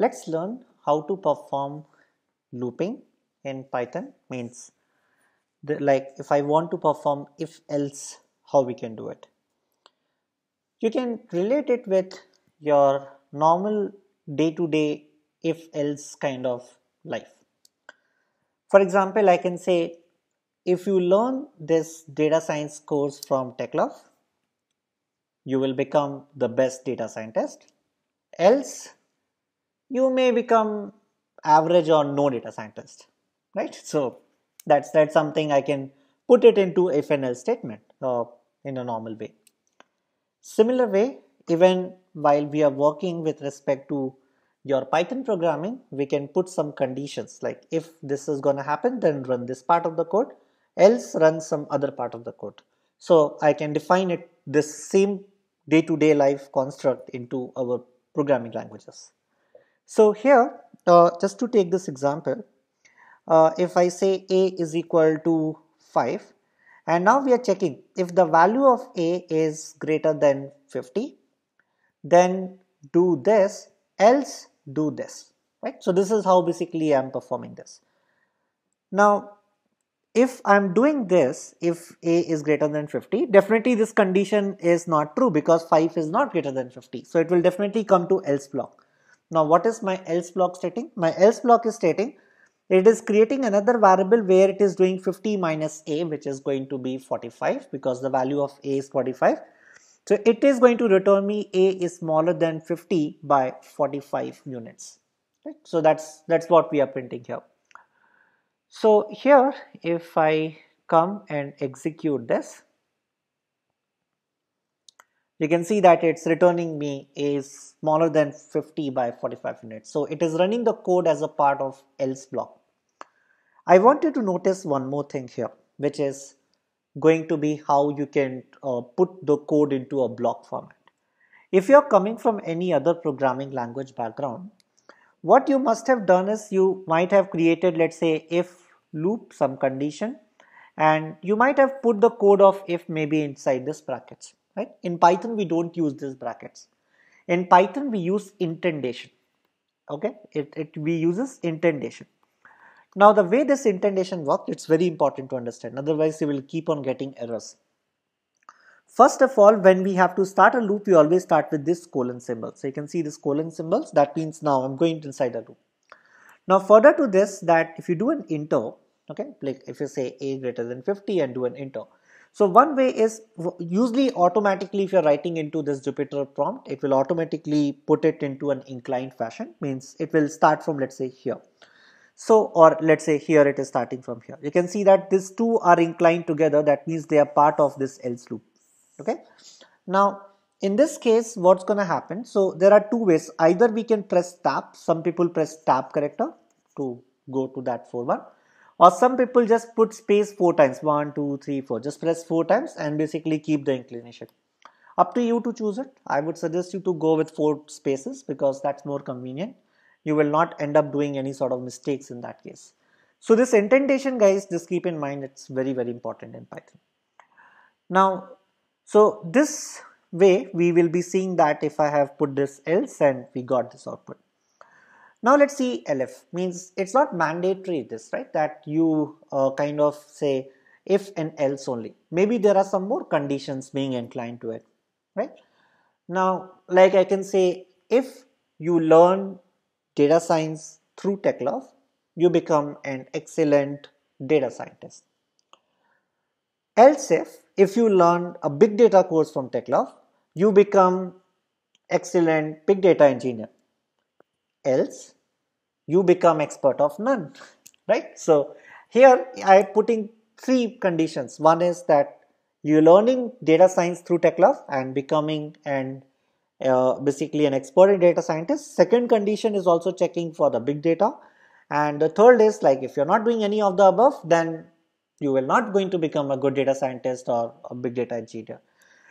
Let's learn how to perform looping in Python means the, like if I want to perform if else how we can do it. You can relate it with your normal day-to-day if else kind of life. For example, I can say if you learn this data science course from TechLove, you will become the best data scientist. Else, you may become average or no data scientist, right? So that's that's something I can put it into a final statement uh, in a normal way. Similar way, even while we are working with respect to your Python programming, we can put some conditions like if this is going to happen, then run this part of the code, else run some other part of the code. So I can define it this same day to -day life construct into our programming languages. So here, uh, just to take this example, uh, if I say a is equal to 5 and now we are checking if the value of a is greater than 50 then do this else do this right. So this is how basically I am performing this. Now if I am doing this if a is greater than 50 definitely this condition is not true because 5 is not greater than 50 so it will definitely come to else block. Now what is my else block stating? My else block is stating it is creating another variable where it is doing 50 minus a which is going to be 45 because the value of a is 45. So it is going to return me a is smaller than 50 by 45 units. Right? So that's that's what we are printing here. So here if I come and execute this you can see that it's returning me is smaller than 50 by 45 units. So it is running the code as a part of else block. I want you to notice one more thing here, which is going to be how you can uh, put the code into a block format. If you're coming from any other programming language background, what you must have done is you might have created let's say if loop some condition and you might have put the code of if maybe inside this brackets right? In Python, we don't use these brackets. In Python, we use indentation. Okay, it, it we uses indentation. Now the way this indentation works, it's very important to understand. Otherwise, you will keep on getting errors. First of all, when we have to start a loop, we always start with this colon symbol. So you can see this colon symbols. That means now I'm going inside a loop. Now further to this, that if you do an intro, okay, like if you say a greater than 50 and do an intro, so one way is usually automatically if you're writing into this Jupyter prompt, it will automatically put it into an inclined fashion means it will start from let's say here. So or let's say here it is starting from here. You can see that these two are inclined together that means they are part of this else loop. Okay. Now in this case what's going to happen so there are two ways either we can press tab some people press tab corrector to go to that forebar or some people just put space four times one two three four just press four times and basically keep the inclination up to you to choose it i would suggest you to go with four spaces because that's more convenient you will not end up doing any sort of mistakes in that case so this indentation guys just keep in mind it's very very important in python now so this way we will be seeing that if i have put this else and we got this output now let's see LF means it's not mandatory this right that you uh, kind of say if and else only. Maybe there are some more conditions being inclined to it right. Now like I can say if you learn data science through TechLove you become an excellent data scientist. Else if, if you learn a big data course from TechLove you become excellent big data engineer else you become expert of none, right? So here I am putting three conditions. One is that you're learning data science through TechLove and becoming and uh, basically an expert in data scientist. Second condition is also checking for the big data. And the third is like if you're not doing any of the above, then you will not going to become a good data scientist or a big data engineer.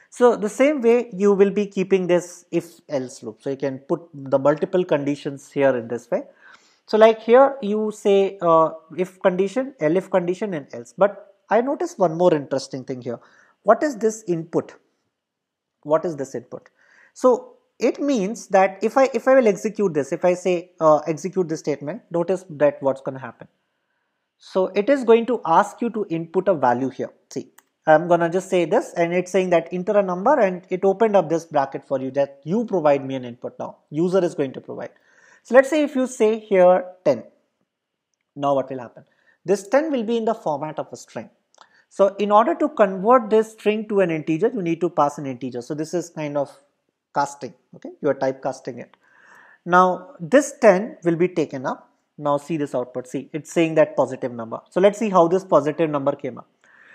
So the same way you will be keeping this if else loop. So you can put the multiple conditions here in this way. So like here you say uh, if condition, elif condition and else. But I notice one more interesting thing here. What is this input? What is this input? So it means that if I if I will execute this, if I say uh, execute this statement, notice that what's going to happen. So it is going to ask you to input a value here. See, I'm going to just say this and it's saying that enter a number and it opened up this bracket for you that you provide me an input now. User is going to provide. So let's say if you say here 10, now what will happen? This 10 will be in the format of a string. So in order to convert this string to an integer, you need to pass an integer. So this is kind of casting, okay? You are typecasting it. Now this 10 will be taken up. Now see this output, see it's saying that positive number. So let's see how this positive number came up.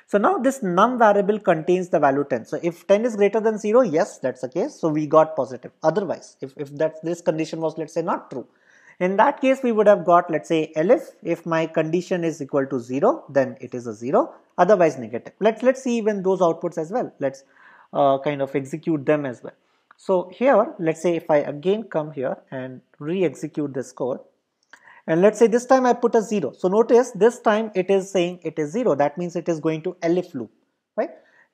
So now this num variable contains the value 10. So if 10 is greater than 0, yes, that's the case. So we got positive. Otherwise, if, if that this condition was let's say not true, in that case, we would have got let's say elif. If my condition is equal to 0, then it is a 0. Otherwise negative. Let's let's see even those outputs as well. Let's uh, kind of execute them as well. So here, let's say if I again come here and re-execute this code, and let's say this time I put a 0. So notice this time it is saying it is 0 that means it is going to elif loop right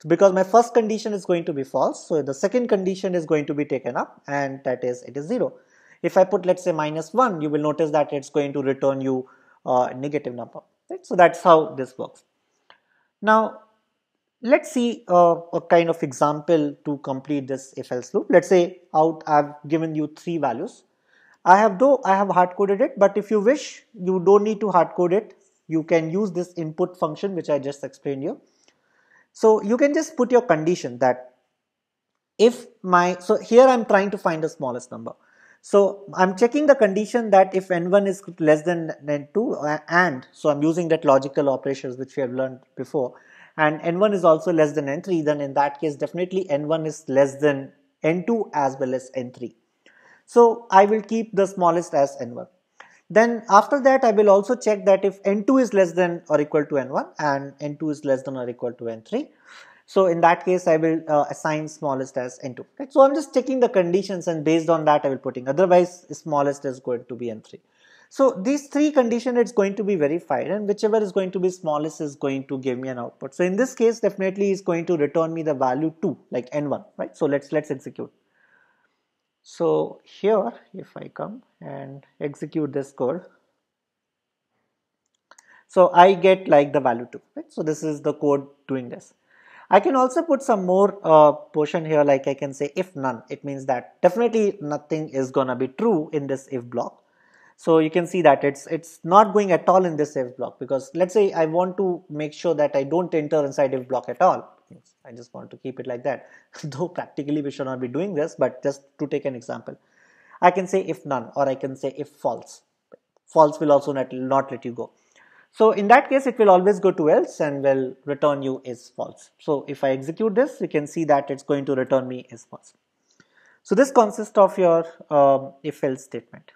because my first condition is going to be false so the second condition is going to be taken up and that is it is 0. If I put let's say minus 1 you will notice that it's going to return you a negative number right so that's how this works. Now let's see uh, a kind of example to complete this if else loop. Let's say out I've given you three values I have though I have hard coded it but if you wish you don't need to hard code it you can use this input function which I just explained you. So you can just put your condition that if my so here I'm trying to find the smallest number. So I'm checking the condition that if n1 is less than n2 and so I'm using that logical operations which we have learned before and n1 is also less than n3 then in that case definitely n1 is less than n2 as well as n3. So I will keep the smallest as n1. Then after that I will also check that if n2 is less than or equal to n1 and n2 is less than or equal to n3. So in that case I will uh, assign smallest as n2. Right? So I'm just checking the conditions and based on that I will putting otherwise smallest is going to be n3. So these three condition it's going to be verified and whichever is going to be smallest is going to give me an output. So in this case definitely is going to return me the value 2 like n1 right. So let's let's execute. So here if I come and execute this code, so I get like the value 2, right? So this is the code doing this. I can also put some more uh, portion here like I can say if none, it means that definitely nothing is gonna be true in this if block. So you can see that it's it's not going at all in this if block because let's say I want to make sure that I don't enter inside if block at all things. I just want to keep it like that. Though practically we should not be doing this, but just to take an example, I can say if none or I can say if false. False will also not, not let you go. So in that case, it will always go to else and will return you is false. So if I execute this, you can see that it's going to return me is false. So this consists of your um, if else statement.